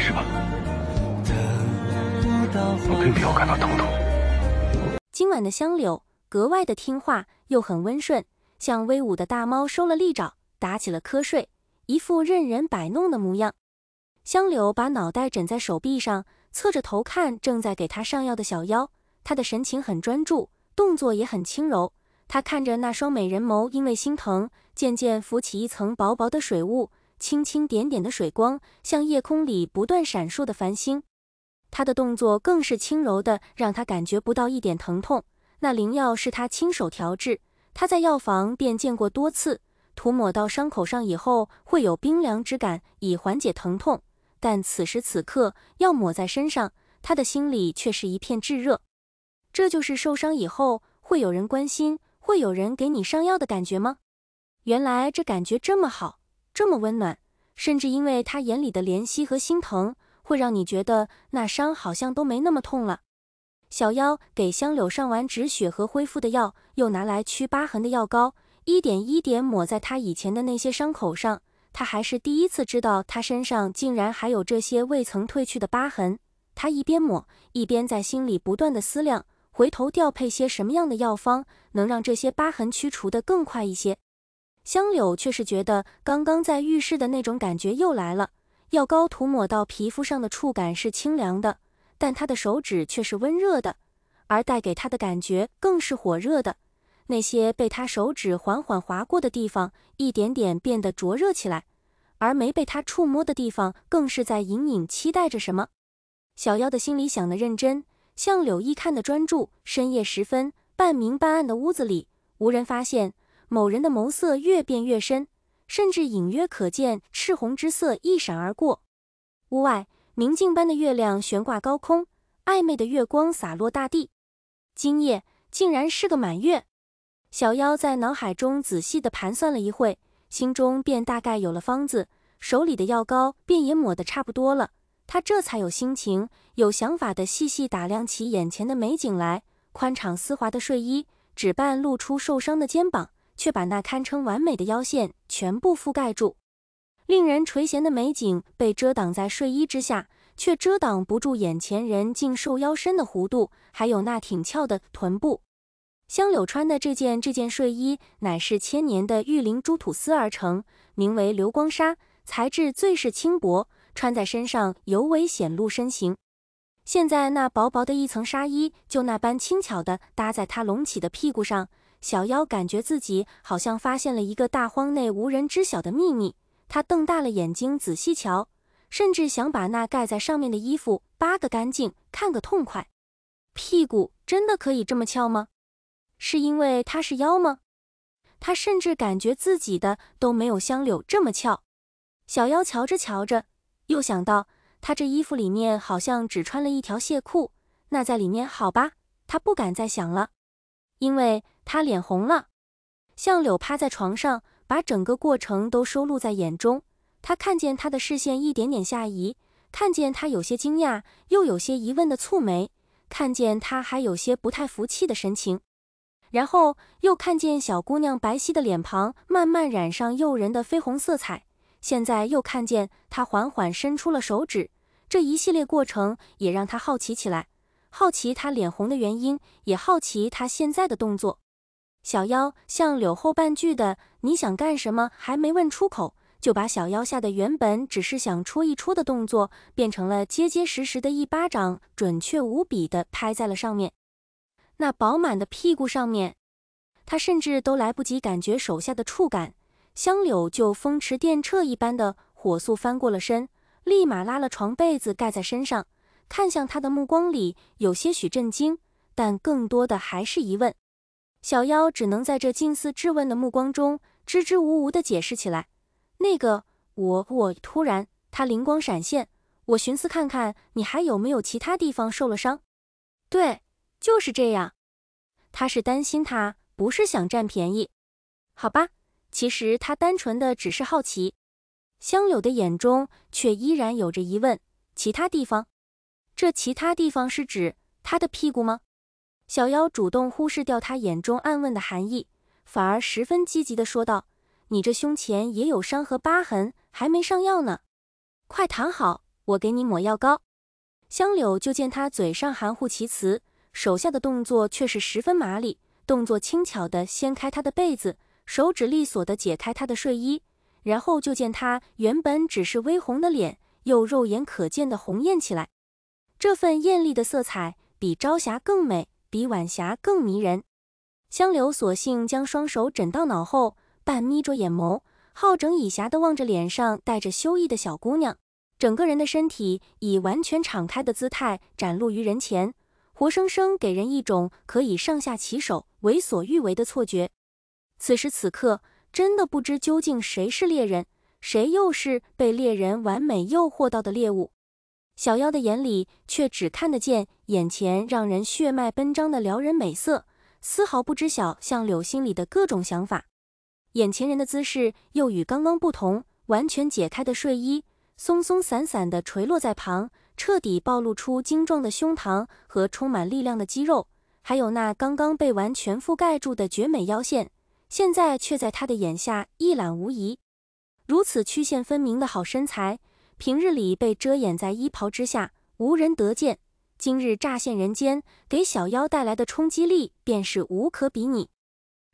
是吧？我并没有感到疼痛。今晚的香柳格外的听话，又很温顺，像威武的大猫收了利爪，打起了瞌睡，一副任人摆弄的模样。香柳把脑袋枕在手臂上，侧着头看正在给她上药的小妖，她的神情很专注，动作也很轻柔。他看着那双美人眸，因为心疼，渐渐浮起一层薄薄的水雾。轻轻点点的水光，像夜空里不断闪烁的繁星。他的动作更是轻柔的，让他感觉不到一点疼痛。那灵药是他亲手调制，他在药房便见过多次。涂抹到伤口上以后，会有冰凉之感，以缓解疼痛。但此时此刻，药抹在身上，他的心里却是一片炙热。这就是受伤以后会有人关心，会有人给你上药的感觉吗？原来这感觉这么好，这么温暖。甚至因为他眼里的怜惜和心疼，会让你觉得那伤好像都没那么痛了。小妖给香柳上完止血和恢复的药，又拿来祛疤痕的药膏，一点一点抹在他以前的那些伤口上。他还是第一次知道，他身上竟然还有这些未曾褪去的疤痕。他一边抹，一边在心里不断的思量，回头调配些什么样的药方，能让这些疤痕祛除的更快一些。香柳却是觉得刚刚在浴室的那种感觉又来了，药膏涂抹到皮肤上的触感是清凉的，但他的手指却是温热的，而带给他的感觉更是火热的。那些被他手指缓缓划过的地方，一点点变得灼热起来，而没被他触摸的地方，更是在隐隐期待着什么。小妖的心里想的认真，向柳一看的专注。深夜时分，半明半暗的屋子里，无人发现。某人的眸色越变越深，甚至隐约可见赤红之色一闪而过。屋外明镜般的月亮悬挂高空，暧昧的月光洒落大地。今夜竟然是个满月。小妖在脑海中仔细地盘算了一会，心中便大概有了方子，手里的药膏便也抹得差不多了。他这才有心情、有想法地细细打量起眼前的美景来。宽敞丝滑的睡衣只半露出受伤的肩膀。却把那堪称完美的腰线全部覆盖住，令人垂涎的美景被遮挡在睡衣之下，却遮挡不住眼前人尽瘦腰身的弧度，还有那挺翘的臀部。香柳穿的这件这件睡衣乃是千年的玉林珠吐丝而成，名为流光纱，材质最是轻薄，穿在身上尤为显露身形。现在那薄薄的一层纱衣就那般轻巧的搭在她隆起的屁股上。小妖感觉自己好像发现了一个大荒内无人知晓的秘密，他瞪大了眼睛仔细瞧，甚至想把那盖在上面的衣服扒个干净，看个痛快。屁股真的可以这么翘吗？是因为他是妖吗？他甚至感觉自己的都没有香柳这么翘。小妖瞧着瞧着，又想到他这衣服里面好像只穿了一条亵裤，那在里面好吧，他不敢再想了。因为他脸红了，向柳趴在床上，把整个过程都收录在眼中。他看见他的视线一点点下移，看见他有些惊讶又有些疑问的蹙眉，看见他还有些不太服气的神情，然后又看见小姑娘白皙的脸庞慢慢染上诱人的绯红色彩。现在又看见他缓缓伸出了手指，这一系列过程也让他好奇起来。好奇他脸红的原因，也好奇他现在的动作。小妖像柳后半句的“你想干什么”还没问出口，就把小妖吓的原本只是想戳一戳的动作，变成了结结实实的一巴掌，准确无比的拍在了上面。那饱满的屁股上面，他甚至都来不及感觉手下的触感，香柳就风驰电掣一般的火速翻过了身，立马拉了床被子盖在身上。看向他的目光里有些许震惊，但更多的还是疑问。小妖只能在这近似质问的目光中支支吾吾的解释起来：“那个，我我突然，他灵光闪现，我寻思看看你还有没有其他地方受了伤。对，就是这样。他是担心他，不是想占便宜。好吧，其实他单纯的只是好奇。香柳的眼中却依然有着疑问，其他地方。”这其他地方是指他的屁股吗？小妖主动忽视掉他眼中暗问的含义，反而十分积极的说道：“你这胸前也有伤和疤痕，还没上药呢，快躺好，我给你抹药膏。”香柳就见他嘴上含糊其辞，手下的动作却是十分麻利，动作轻巧的掀开他的被子，手指利索的解开他的睡衣，然后就见他原本只是微红的脸，又肉眼可见的红艳起来。这份艳丽的色彩比朝霞更美，比晚霞更迷人。香柳索性将双手枕到脑后，半眯着眼眸，好整以暇地望着脸上带着羞意的小姑娘，整个人的身体以完全敞开的姿态展露于人前，活生生给人一种可以上下其手、为所欲为的错觉。此时此刻，真的不知究竟谁是猎人，谁又是被猎人完美诱惑到的猎物。小妖的眼里却只看得见眼前让人血脉奔张的撩人美色，丝毫不知晓向柳心里的各种想法。眼前人的姿势又与刚刚不同，完全解开的睡衣松松散散地垂落在旁，彻底暴露出精壮的胸膛和充满力量的肌肉，还有那刚刚被完全覆盖住的绝美腰线，现在却在他的眼下一览无遗。如此曲线分明的好身材。平日里被遮掩在衣袍之下，无人得见。今日乍现人间，给小妖带来的冲击力便是无可比拟。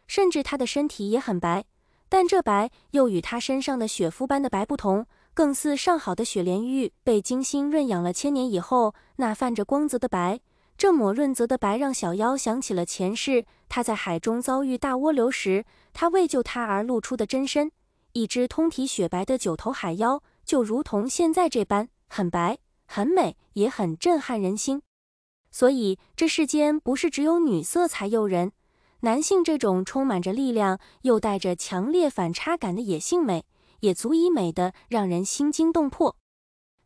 甚至他的身体也很白，但这白又与他身上的雪肤般的白不同，更似上好的雪莲玉被精心润养了千年以后，那泛着光泽的白。这抹润泽的白，让小妖想起了前世他在海中遭遇大涡流时，他为救他而露出的真身——一只通体雪白的九头海妖。就如同现在这般，很白，很美，也很震撼人心。所以，这世间不是只有女色才诱人，男性这种充满着力量又带着强烈反差感的野性美，也足以美得让人心惊动魄。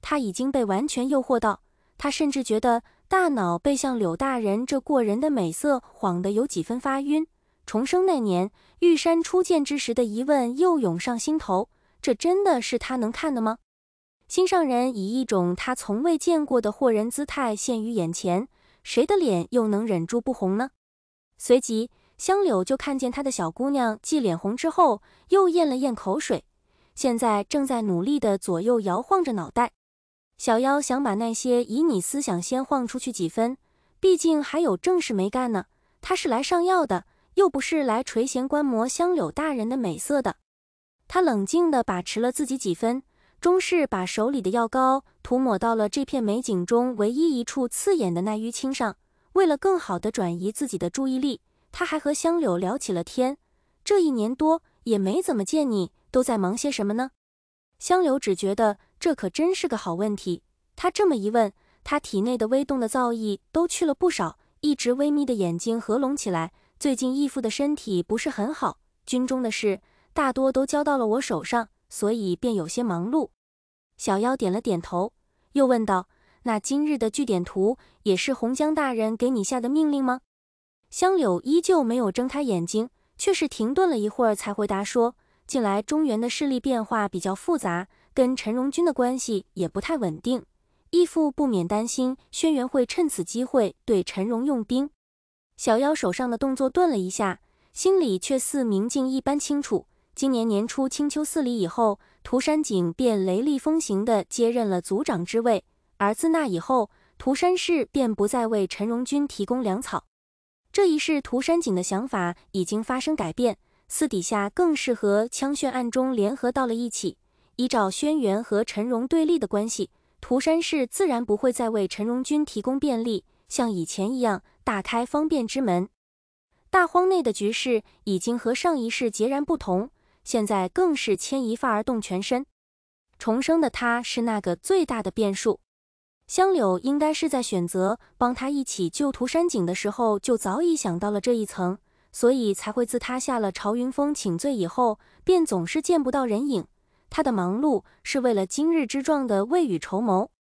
他已经被完全诱惑到，他甚至觉得大脑被像柳大人这过人的美色晃得有几分发晕。重生那年，玉山初见之时的疑问又涌上心头。这真的是他能看的吗？心上人以一种他从未见过的惑人姿态现于眼前，谁的脸又能忍住不红呢？随即，香柳就看见他的小姑娘既脸红之后，又咽了咽口水，现在正在努力地左右摇晃着脑袋。小妖想把那些以你思想先晃出去几分，毕竟还有正事没干呢。他是来上药的，又不是来垂涎观摩香柳大人的美色的。他冷静地把持了自己几分，终是把手里的药膏涂抹到了这片美景中唯一一处刺眼的那淤青上。为了更好地转移自己的注意力，他还和香柳聊起了天。这一年多也没怎么见你，都在忙些什么呢？香柳只觉得这可真是个好问题。他这么一问，他体内的微动的造诣都去了不少，一直微眯的眼睛合拢起来。最近义父的身体不是很好，军中的事。大多都交到了我手上，所以便有些忙碌。小妖点了点头，又问道：“那今日的据点图也是洪江大人给你下的命令吗？”香柳依旧没有睁开眼睛，却是停顿了一会儿，才回答说：“近来中原的势力变化比较复杂，跟陈荣军的关系也不太稳定。义父不免担心，轩辕会趁此机会对陈荣用兵。”小妖手上的动作顿了一下，心里却似明镜一般清楚。今年年初，青丘四里以后，涂山璟便雷厉风行的接任了族长之位。而自那以后，涂山氏便不再为陈荣军提供粮草。这一世，涂山璟的想法已经发生改变，私底下更是和枪炫案中联合到了一起。依照轩辕和陈荣对立的关系，涂山氏自然不会再为陈荣军提供便利，像以前一样大开方便之门。大荒内的局势已经和上一世截然不同。现在更是牵一发而动全身，重生的他是那个最大的变数。香柳应该是在选择帮他一起救涂山璟的时候，就早已想到了这一层，所以才会自他下了朝云峰请罪以后，便总是见不到人影。他的忙碌是为了今日之状的未雨绸缪。